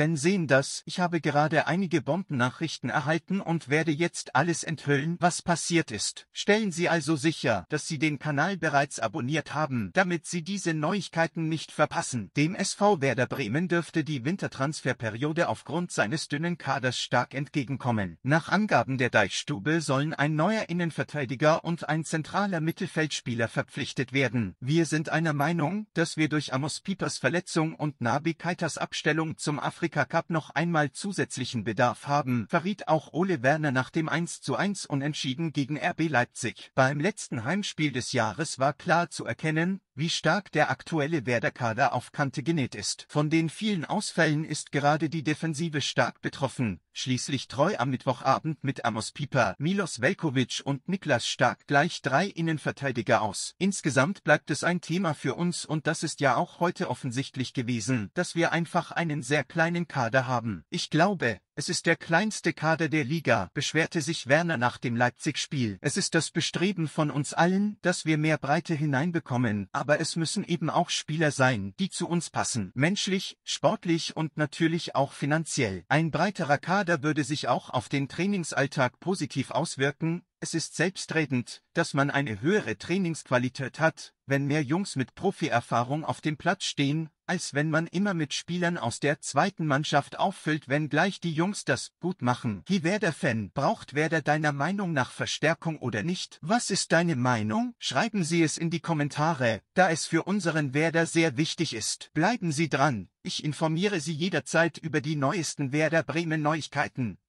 Fan sehen das. Ich habe gerade einige Bombennachrichten erhalten und werde jetzt alles enthüllen, was passiert ist. Stellen Sie also sicher, dass Sie den Kanal bereits abonniert haben, damit Sie diese Neuigkeiten nicht verpassen. Dem SV Werder Bremen dürfte die Wintertransferperiode aufgrund seines dünnen Kaders stark entgegenkommen. Nach Angaben der Deichstube sollen ein neuer Innenverteidiger und ein zentraler Mittelfeldspieler verpflichtet werden. Wir sind einer Meinung, dass wir durch Amos Piepers Verletzung und Nabi Keitas Abstellung zum Afrika Afrika Cup noch einmal zusätzlichen Bedarf haben, verriet auch Ole Werner nach dem 1:1 Unentschieden gegen RB Leipzig. Beim letzten Heimspiel des Jahres war klar zu erkennen, wie stark der aktuelle Werder-Kader auf Kante genäht ist. Von den vielen Ausfällen ist gerade die Defensive stark betroffen, schließlich treu am Mittwochabend mit Amos Pieper, Milos Velkovic und Niklas Stark gleich drei Innenverteidiger aus. Insgesamt bleibt es ein Thema für uns und das ist ja auch heute offensichtlich gewesen, dass wir einfach einen sehr kleinen Kader haben. Ich glaube, es ist der kleinste Kader der Liga, beschwerte sich Werner nach dem Leipzig-Spiel. Es ist das Bestreben von uns allen, dass wir mehr Breite hineinbekommen, aber es müssen eben auch Spieler sein, die zu uns passen. Menschlich, sportlich und natürlich auch finanziell. Ein breiterer Kader würde sich auch auf den Trainingsalltag positiv auswirken. Es ist selbstredend, dass man eine höhere Trainingsqualität hat, wenn mehr Jungs mit Profi-Erfahrung auf dem Platz stehen, als wenn man immer mit Spielern aus der zweiten Mannschaft auffüllt, wenn gleich die Jungs das gut machen. Hi Werder-Fan, braucht Werder deiner Meinung nach Verstärkung oder nicht? Was ist deine Meinung? Schreiben Sie es in die Kommentare, da es für unseren Werder sehr wichtig ist. Bleiben Sie dran, ich informiere Sie jederzeit über die neuesten Werder Bremen Neuigkeiten.